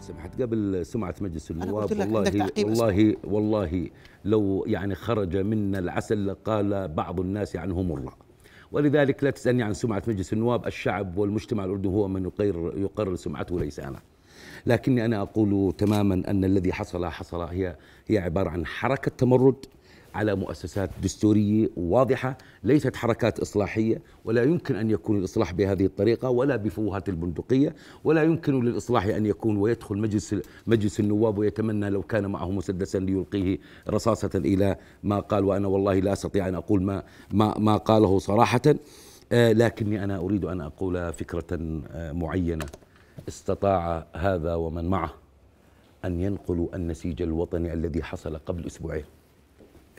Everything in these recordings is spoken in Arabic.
سمحت قبل سمعة مجلس النواب والله والله والله لو يعني خرج منا العسل قال بعض الناس عنهم مرة ولذلك لا تسألني عن سمعة مجلس النواب الشعب والمجتمع الأردني هو من يقرر, يقرر سمعته ليس أنا لكني أنا أقول تماما أن الذي حصل حصل هي هي عبارة عن حركة تمرد على مؤسسات دستوريه واضحه ليست حركات اصلاحيه ولا يمكن ان يكون الاصلاح بهذه الطريقه ولا بفوهات البندقيه ولا يمكن للاصلاح ان يكون ويدخل مجلس مجلس النواب ويتمنى لو كان معه مسدسا ليلقيه رصاصه الى ما قال وانا والله لا استطيع ان اقول ما ما, ما قاله صراحه آه، لكني انا اريد ان اقول فكره آه، معينه استطاع هذا ومن معه ان ينقلوا النسيج الوطني الذي حصل قبل اسبوعين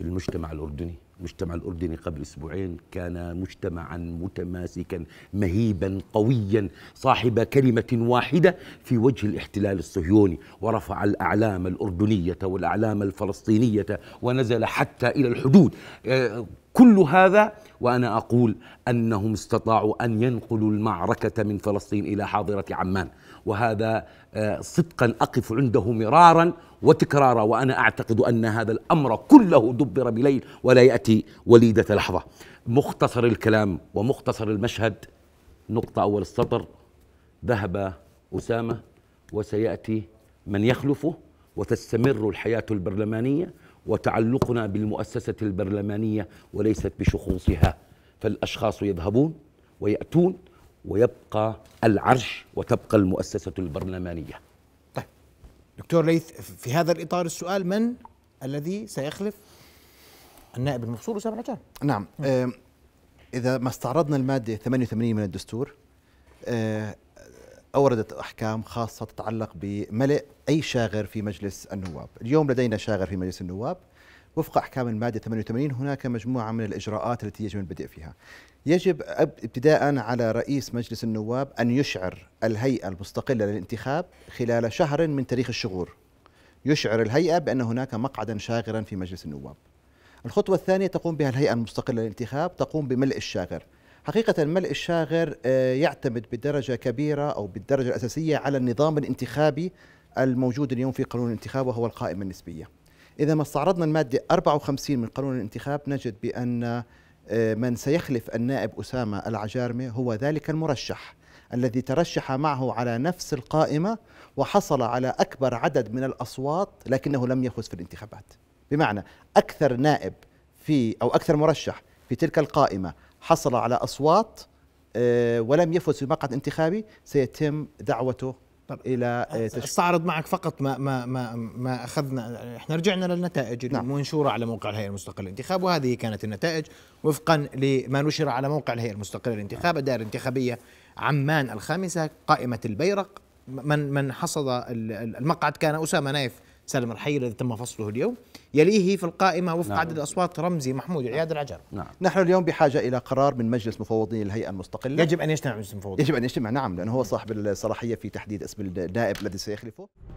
المجتمع الأردني المجتمع الأردني قبل أسبوعين كان مجتمعا متماسكا مهيبا قويا صاحب كلمة واحدة في وجه الاحتلال الصهيوني ورفع الأعلام الأردنية والأعلام الفلسطينية ونزل حتى إلى الحدود آه، كل هذا وانا اقول انهم استطاعوا ان ينقلوا المعركه من فلسطين الى حاضره عمان وهذا آه، صدقا اقف عنده مرارا وتكرارا وانا اعتقد ان هذا الامر كله دبر بليل ولا ياتي وليده لحظه مختصر الكلام ومختصر المشهد نقطه اول السطر ذهب اسامه وسياتي من يخلفه وتستمر الحياه البرلمانيه وتعلقنا بالمؤسسة البرلمانية وليست بشخوصها فالأشخاص يذهبون ويأتون ويبقى العرش وتبقى المؤسسة البرلمانية طيب دكتور ليث في هذا الإطار السؤال من الذي سيخلف النائب المفصول أسامة العجال نعم آه إذا ما استعرضنا المادة 88 من الدستور آه، أوردت أحكام خاصة تتعلق بملء أي شاغر في مجلس النواب اليوم لدينا شاغر في مجلس النواب وفق أحكام المادة 88 هناك مجموعة من الإجراءات التي يجب البدء فيها يجب ابتداء على رئيس مجلس النواب أن يشعر الهيئة المستقلة للانتخاب خلال شهر من تاريخ الشغور يشعر الهيئة بأن هناك مقعدا شاغرا في مجلس النواب الخطوة الثانية تقوم بها الهيئة المستقلة للانتخاب تقوم بملء الشاغر حقيقة الملء الشاغر آه، يعتمد بدرجة كبيرة أو بالدرجة الأساسية على النظام الانتخابي الموجود اليوم في قانون الانتخاب وهو القائمة النسبية إذا ما استعرضنا المادة 54 من قانون الانتخاب نجد بأن آه، من سيخلف النائب أسامة العجارمة هو ذلك المرشح الذي ترشح معه على نفس القائمة وحصل على أكبر عدد من الأصوات لكنه لم يفز في الانتخابات بمعنى أكثر نائب في أو أكثر مرشح في تلك القائمة حصل على أصوات آه، ولم يفز في مقعد انتخابي سيتم دعوته طب الى آه، استعرض معك فقط ما ما ما, ما اخذنا احنا رجعنا للنتائج نعم. المنشوره على موقع الهيئه المستقله للانتخاب وهذه كانت النتائج وفقا لما نشر على موقع الهيئه المستقله للانتخاب الدائره الانتخابيه عمان الخامسه قائمه البيرق من من حصد المقعد كان اسامه نايف سالم الحي الذي تم فصله اليوم يليه في القائمة وفق نعم. عدد الأصوات رمزي محمود وعياد العجر نعم نحن اليوم بحاجة إلى قرار من مجلس مفوضين الهيئة المستقلة يجب أن يجتمع مجلس مفوضين يجب أن يجتمع نعم لأنه هو صاحب الصلاحية في تحديد اسم النائب الذي سيخلفه